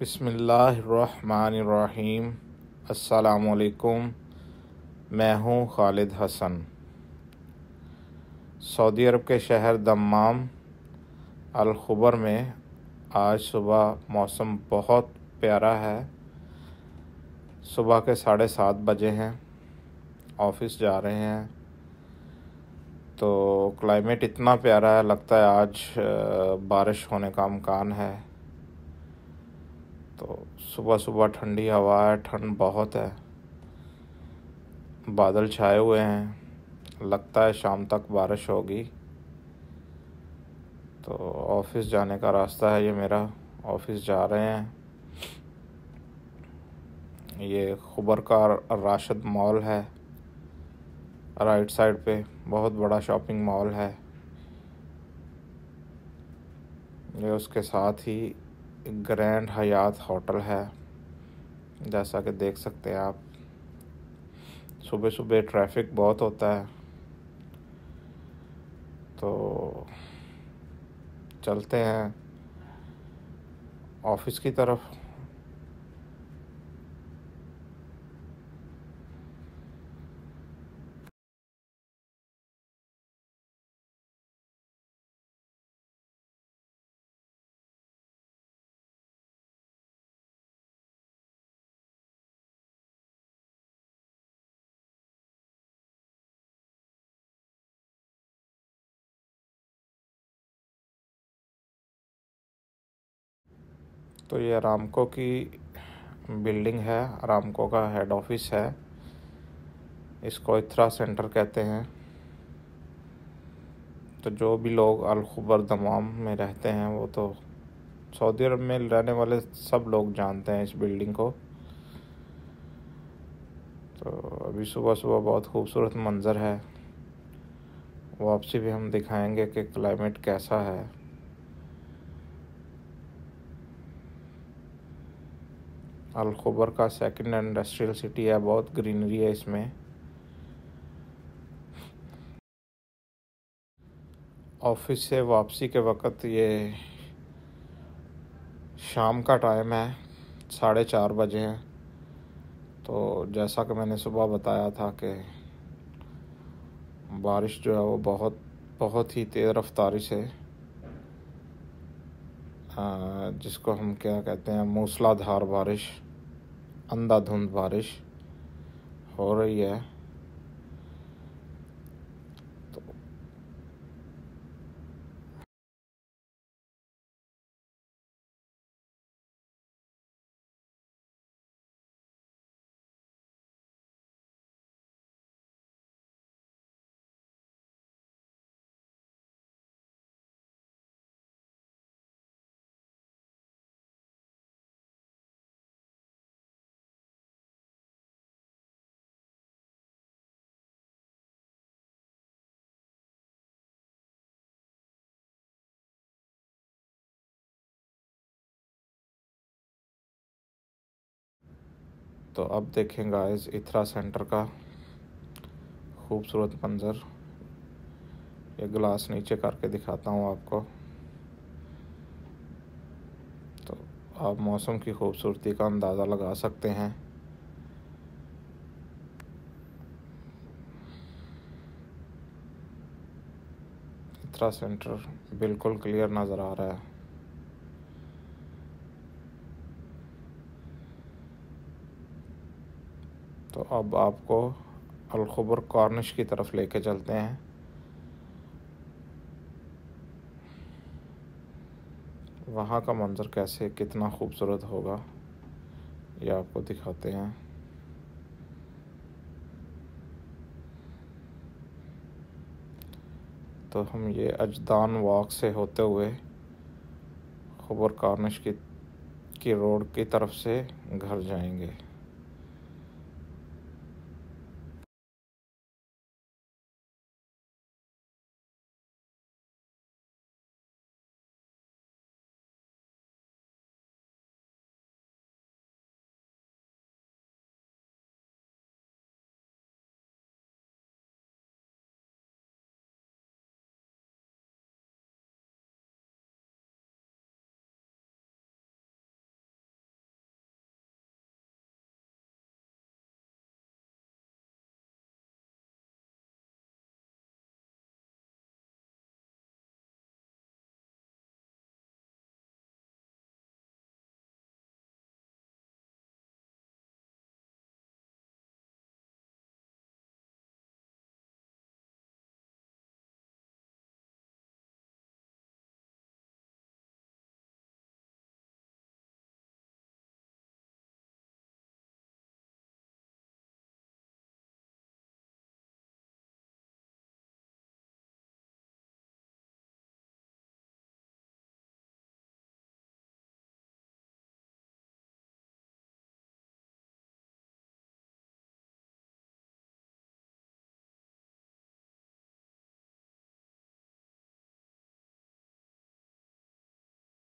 बसमीम् अलकुम मैं हूँ खालिद हसन सऊदी अरब के शहर दम्माम अलखबर में आज सुबह मौसम बहुत प्यारा है सुबह के साढ़े सात बजे हैं ऑफिस जा रहे हैं तो क्लाइमेट इतना प्यारा है लगता है आज बारिश होने का अमकान है तो सुबह सुबह ठंडी हवा है ठंड बहुत है बादल छाए हुए हैं लगता है शाम तक बारिश होगी तो ऑफिस जाने का रास्ता है ये मेरा ऑफिस जा रहे हैं ये खुबर का राशद मॉल है राइट साइड पे बहुत बड़ा शॉपिंग मॉल है ये उसके साथ ही ग्रैंड हयात होटल है जैसा कि देख सकते हैं आप सुबह सुबह ट्रैफिक बहुत होता है तो चलते हैं ऑफिस की तरफ तो ये रामको की बिल्डिंग है रामको का हेड ऑफिस है इसको इथरा सेंटर कहते हैं तो जो भी लोग अलखबर दमाम में रहते हैं वो तो सऊदी अरब में रहने वाले सब लोग जानते हैं इस बिल्डिंग को तो अभी सुबह सुबह बहुत खूबसूरत मंज़र है वापसी भी हम दिखाएंगे कि क्लाइमेट कैसा है अलखबर का सेकंड इंडस्ट्रियल सिटी है बहुत ग्रीनरी है इसमें ऑफिस से वापसी के वक्त ये शाम का टाइम है साढ़े चार बजे हैं तो जैसा कि मैंने सुबह बताया था कि बारिश जो है वो बहुत बहुत ही तेज़ रफ्तारी से जिसको हम क्या कहते हैं मूसलाधार बारिश अंधाधुंध बारिश हो रही है तो अब देखें गाइस इथरा सेंटर का खूबसूरत मंज़र ये ग्लास नीचे करके दिखाता हूँ आपको तो आप मौसम की खूबसूरती का अंदाज़ा लगा सकते हैं इथरा सेंटर बिल्कुल क्लियर नज़र आ रहा है तो अब आपको अलखबर कॉर्निश की तरफ लेके चलते हैं वहाँ का मंज़र कैसे कितना खूबसूरत होगा ये आपको दिखाते हैं तो हम ये अजदान वॉक से होते हुए खबर कॉर्निश की की रोड की तरफ से घर जाएंगे